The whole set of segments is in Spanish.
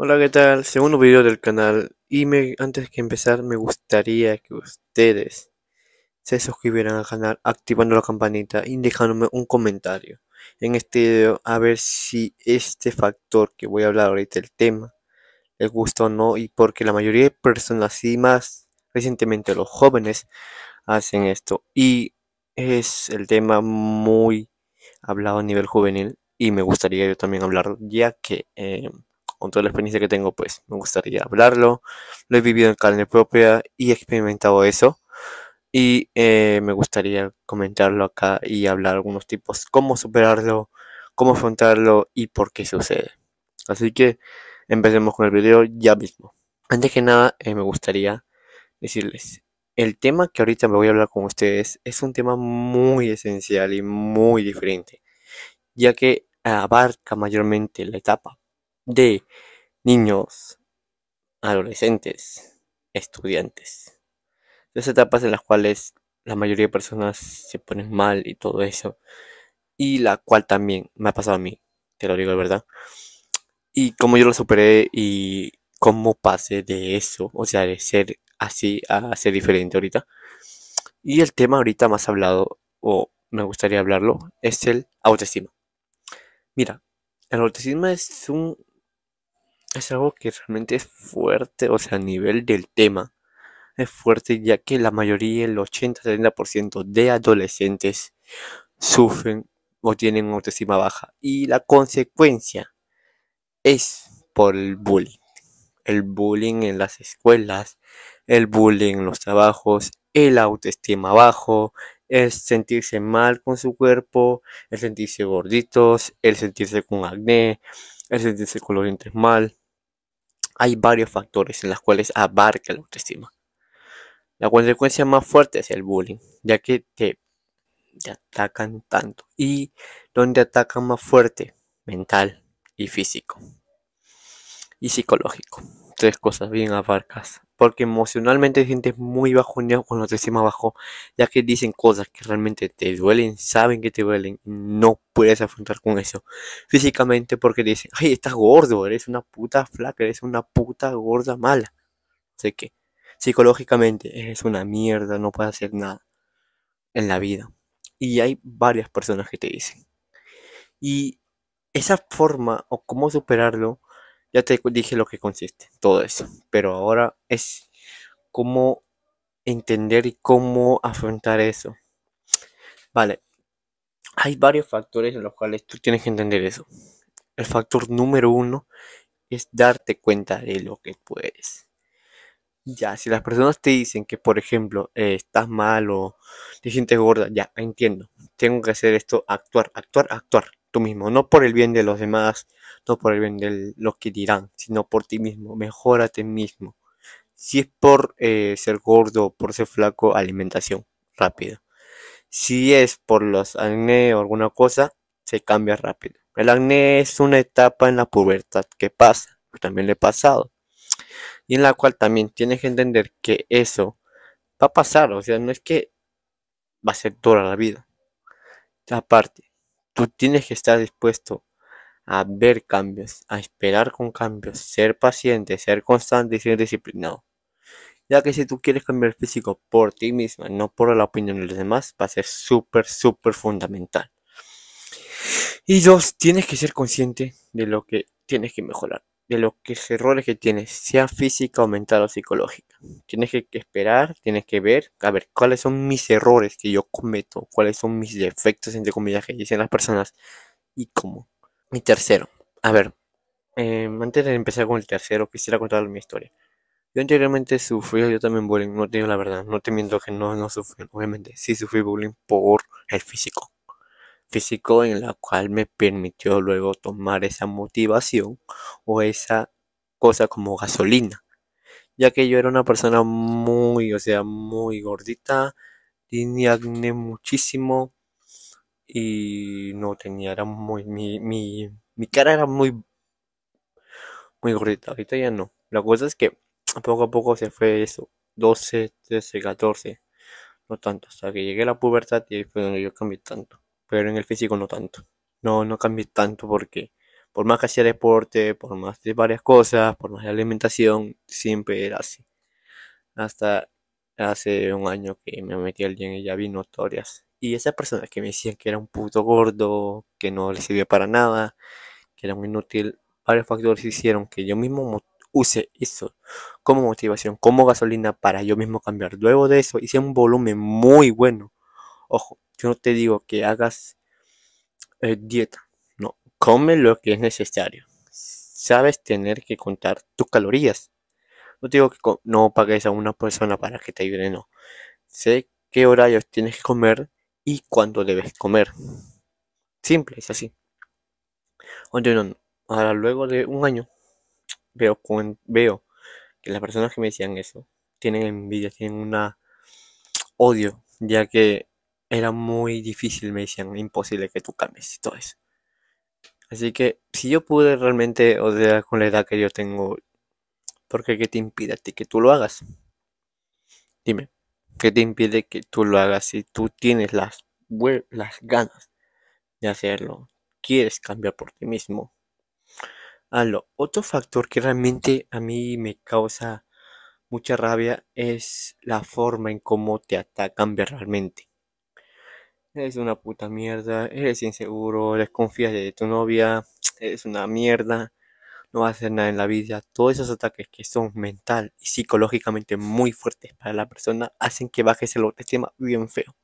Hola, ¿qué tal? Segundo video del canal y me, antes que empezar me gustaría que ustedes se suscribieran al canal activando la campanita y dejándome un comentario en este video a ver si este factor que voy a hablar ahorita el tema les gusta o no y porque la mayoría de personas y más recientemente los jóvenes hacen esto y es el tema muy hablado a nivel juvenil y me gustaría yo también hablarlo ya que eh, con toda la experiencia que tengo, pues me gustaría hablarlo. Lo he vivido en carne propia y he experimentado eso. Y eh, me gustaría comentarlo acá y hablar algunos tipos, cómo superarlo, cómo afrontarlo y por qué sucede. Así que empecemos con el video ya mismo. Antes que nada, eh, me gustaría decirles, el tema que ahorita me voy a hablar con ustedes es un tema muy esencial y muy diferente, ya que abarca mayormente la etapa de niños, adolescentes, estudiantes. Las etapas en las cuales la mayoría de personas se ponen mal y todo eso. Y la cual también me ha pasado a mí, te lo digo de verdad. Y cómo yo lo superé y cómo pasé de eso, o sea, de ser así a ser diferente ahorita. Y el tema ahorita más hablado, o me gustaría hablarlo, es el autoestima. Mira, el autoestima es un es algo que realmente es fuerte, o sea, a nivel del tema, es fuerte ya que la mayoría, el 80-70% de adolescentes sufren o tienen autoestima baja y la consecuencia es por el bullying. El bullying en las escuelas, el bullying en los trabajos, el autoestima bajo, el sentirse mal con su cuerpo, el sentirse gorditos, el sentirse con acné, el sentirse es mal. Hay varios factores en los cuales abarca la autoestima. La consecuencia más fuerte es el bullying, ya que te, te atacan tanto. Y donde atacan más fuerte, mental y físico. Y psicológico. Tres cosas bien abarcas porque emocionalmente hay sientes muy bajo cuando e, te sientes bajo, ya que dicen cosas que realmente te duelen, saben que te duelen, no puedes afrontar con eso. Físicamente porque dicen, ay, estás gordo, eres una puta flaca, eres una puta gorda mala. Sé que psicológicamente eres una mierda, no puedes hacer nada en la vida. Y hay varias personas que te dicen. Y esa forma o cómo superarlo ya te dije lo que consiste, todo eso. Pero ahora es cómo entender y cómo afrontar eso. Vale, hay varios factores en los cuales tú tienes que entender eso. El factor número uno es darte cuenta de lo que puedes. Ya, si las personas te dicen que, por ejemplo, eh, estás mal o te sientes gorda, ya, entiendo. Tengo que hacer esto, actuar, actuar, actuar tú mismo, no por el bien de los demás, no por el bien de los que dirán, sino por ti mismo, ti mismo. Si es por eh, ser gordo, por ser flaco, alimentación rápida. Si es por los acné o alguna cosa, se cambia rápido. El acné es una etapa en la pubertad que pasa, también le he pasado. Y en la cual también tienes que entender que eso va a pasar, o sea, no es que va a ser toda la vida. Aparte, Tú tienes que estar dispuesto a ver cambios, a esperar con cambios, ser paciente, ser constante y ser disciplinado. Ya que si tú quieres cambiar el físico por ti misma, no por la opinión de los demás, va a ser súper, súper fundamental. Y dos, tienes que ser consciente de lo que tienes que mejorar de los errores que tienes, sea física o mental o psicológica. Tienes que, esperar, tienes que ver, a ver, cuáles son mis errores que yo cometo, cuáles son mis defectos, entre comillas, que dicen las personas y cómo. Mi tercero, a ver, em, antes de empezar con el tercero, quisiera contar mi historia. Yo anteriormente sufrí, yo también bullying, no te digo la verdad, no te miento que no, no sufrí, obviamente, sí sufrí bullying por el físico físico en la cual me permitió luego tomar esa motivación o esa cosa como gasolina ya que yo era una persona muy o sea muy gordita tenía acné muchísimo y no tenía era muy mi, mi, mi cara era muy muy gordita ahorita ya no la cosa es que poco a poco se fue eso 12 13 14 no tanto hasta que llegué a la pubertad y ahí fue donde yo cambié tanto pero en el físico no tanto. No, no cambié tanto porque por más que hacía deporte, por más de varias cosas, por más de alimentación, siempre era así. Hasta hace un año que me metí al gym y ya vi notorias. Y esas personas que me decían que era un puto gordo, que no le servía para nada, que era muy inútil, varios factores hicieron que yo mismo use eso como motivación, como gasolina para yo mismo cambiar. Luego de eso hice un volumen muy bueno. Ojo, yo no te digo que hagas eh, dieta. No, come lo que es necesario. Sabes tener que contar tus calorías. No te digo que no pagues a una persona para que te ayude, no. Sé qué horarios tienes que comer y cuándo debes comer. Simple, es así. ahora luego de un año veo, veo que las personas que me decían eso tienen envidia, tienen una odio, ya que era muy difícil, me decían, imposible que tú cambies y todo eso. Así que si yo pude realmente, o con la edad que yo tengo, ¿por qué que te impide a ti que tú lo hagas? Dime, ¿qué te impide que tú lo hagas si tú tienes las, las ganas de hacerlo? ¿Quieres cambiar por ti mismo? Hazlo. Otro factor que realmente a mí me causa mucha rabia es la forma en cómo te atacan realmente es una puta mierda, eres inseguro, desconfías de tu novia, eres una mierda, no vas a hacer nada en la vida. Todos esos ataques que son mental y psicológicamente muy fuertes para la persona hacen que bajes el autoestima bien feo.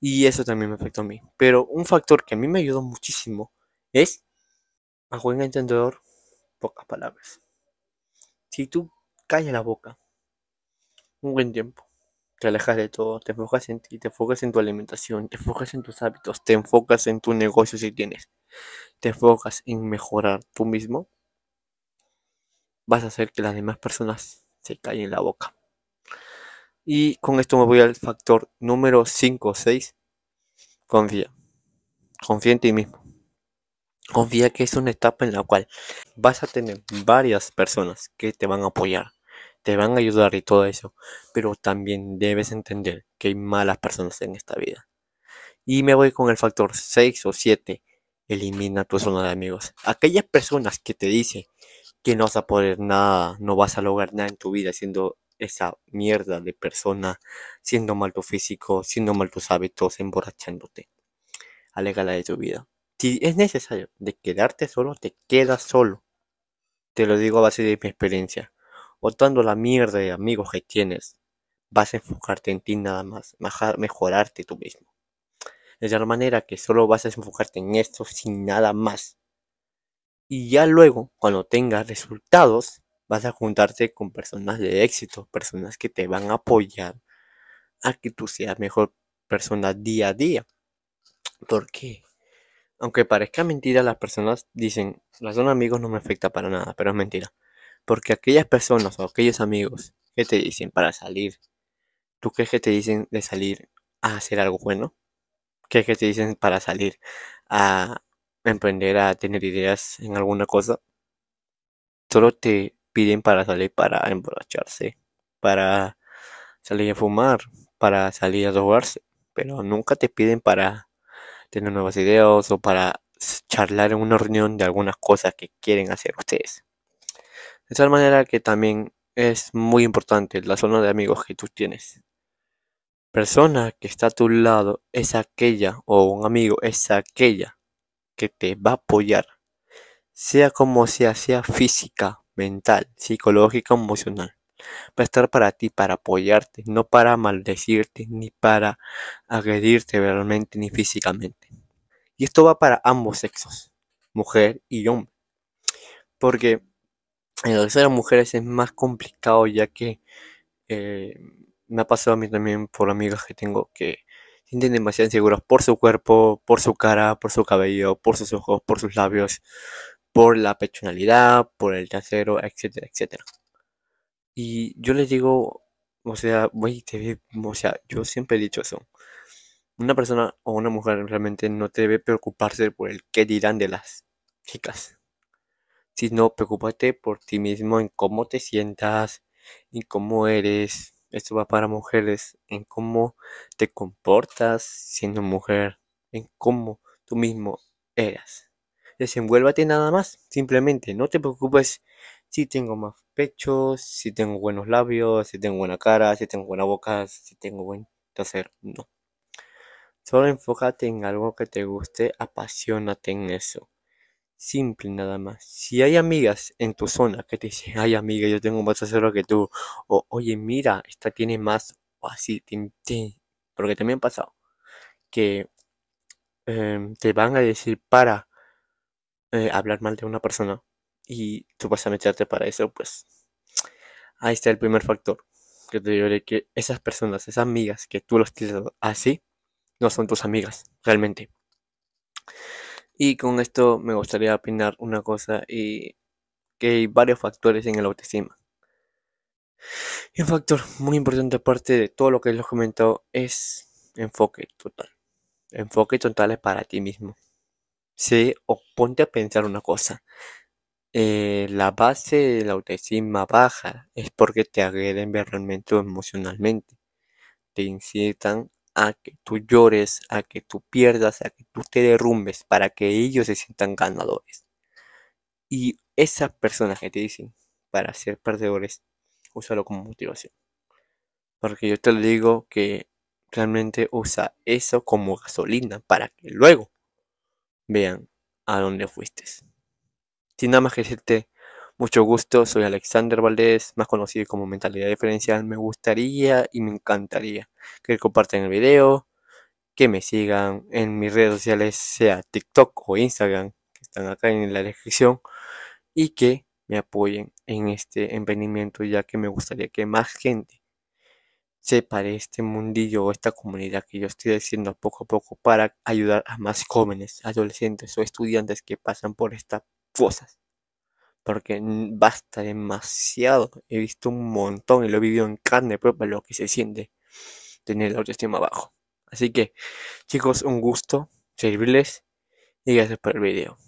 Y eso también me afectó a mí. Pero un factor que a mí me ayudó muchísimo es, a buen entendedor, pocas palabras. Si tú callas la boca un buen tiempo te alejas de todo, te enfocas en ti, te enfocas en tu alimentación, te enfocas en tus hábitos, te enfocas en tu negocio si tienes, te enfocas en mejorar tú mismo, vas a hacer que las demás personas se callen la boca. Y con esto me voy al factor número 5 o 6. Confía. Confía en ti mismo. Confía que es una etapa en la cual vas a tener varias personas que te van a apoyar, te van a ayudar y todo eso, pero también debes entender que hay malas personas en esta vida. Y me voy con el factor 6 o 7, elimina tu zona de amigos. Aquellas personas que te dicen que no vas a poder nada, no vas a lograr nada en tu vida siendo esa mierda de persona, siendo mal tu físico, siendo mal tus hábitos, emborrachándote. Alégala de tu vida. Si es necesario de quedarte solo, te quedas solo. Te lo digo a base de mi experiencia. Botando la mierda de amigos que tienes, vas a enfocarte en ti nada más, mejorarte tú mismo. De tal manera que solo vas a enfocarte en esto sin nada más. Y ya luego, cuando tengas resultados, vas a juntarte con personas de éxito, personas que te van a apoyar a que tú seas mejor persona día a día. Porque Aunque parezca mentira, las personas dicen, Las son amigos no me afecta para nada, pero es mentira. Porque aquellas personas o aquellos amigos que te dicen para salir, ¿tú crees que te dicen de salir a hacer algo bueno? ¿Crees que te dicen para salir a emprender, a tener ideas en alguna cosa? Solo te piden para salir para emborracharse, para salir a fumar, para salir a drogarse, pero nunca te piden para tener nuevas ideas o para charlar en una reunión de algunas cosas que quieren hacer ustedes. De tal manera que también es muy importante la zona de amigos que tú tienes. Persona que está a tu lado es aquella o un amigo es aquella que te va a apoyar, sea como sea, sea física, mental, psicológica, emocional. Va a estar para ti, para apoyarte, no para maldecirte, ni para agredirte verbalmente, ni físicamente. Y esto va para ambos sexos, mujer y hombre. Porque en el caso mujeres es más complicado ya que eh, me ha pasado a mí también por amigas que tengo que sienten demasiado inseguras por su cuerpo, por su cara, por su cabello, por sus ojos, por sus labios, por la pechonalidad, por el trasero, etcétera, etcétera. Y yo les digo, o sea, güey, o sea, yo siempre he dicho eso. Una persona o una mujer realmente no debe preocuparse por el qué dirán de las chicas. Si no, preocúpate por ti mismo en cómo te sientas, en cómo eres. Esto va para mujeres, en cómo te comportas siendo mujer, en cómo tú mismo eras. Desenvuélvate nada más, simplemente, no te preocupes si tengo más pechos, si tengo buenos labios, si tengo buena cara, si tengo buena boca, si tengo buen trasero, no. Solo enfócate en algo que te guste, apasionate en eso simple nada más. Si hay amigas en tu zona que te dicen, ay amiga, yo tengo más acero que tú, o oye, mira, esta tiene más, o así, tin, porque también ha pasado que em, te van a decir para eh, hablar mal de una persona y tú vas a meterte para eso, pues ahí está el primer factor que te digo que esas personas, esas amigas que tú los tienes así, no son tus amigas realmente. Y con esto me gustaría opinar una cosa y que hay varios factores en el autoestima. un factor muy importante aparte de todo lo que les he comentado es enfoque total. Enfoque total es para ti mismo. Sí, o ponte a pensar una cosa. Eh, la base de la autoestima baja es porque te agreden verbalmente o emocionalmente. Te incitan a que tú llores, a que tú pierdas, a que tú te derrumbes para que ellos se sientan ganadores. Y esas personas que te dicen para ser perdedores, úsalo como motivación. Porque yo te digo que realmente usa eso como gasolina para que luego vean a dónde fuiste. Sin nada más que decirte, mucho gusto, soy Alexander Valdés, más conocido como Mentalidad Diferencial. Me gustaría y me encantaría que compartan el video, que me sigan en mis redes sociales, sea TikTok o Instagram, que están acá en la descripción, y que me apoyen en este emprendimiento, ya que me gustaría que más gente sepa este mundillo o esta comunidad que yo estoy haciendo poco a poco para ayudar a más jóvenes, adolescentes o estudiantes que pasan por estas fosas. Porque basta demasiado. He visto un montón y lo he vivido en carne propia lo que se siente tener la autoestima abajo. Así que, chicos, un gusto servirles y gracias por el video.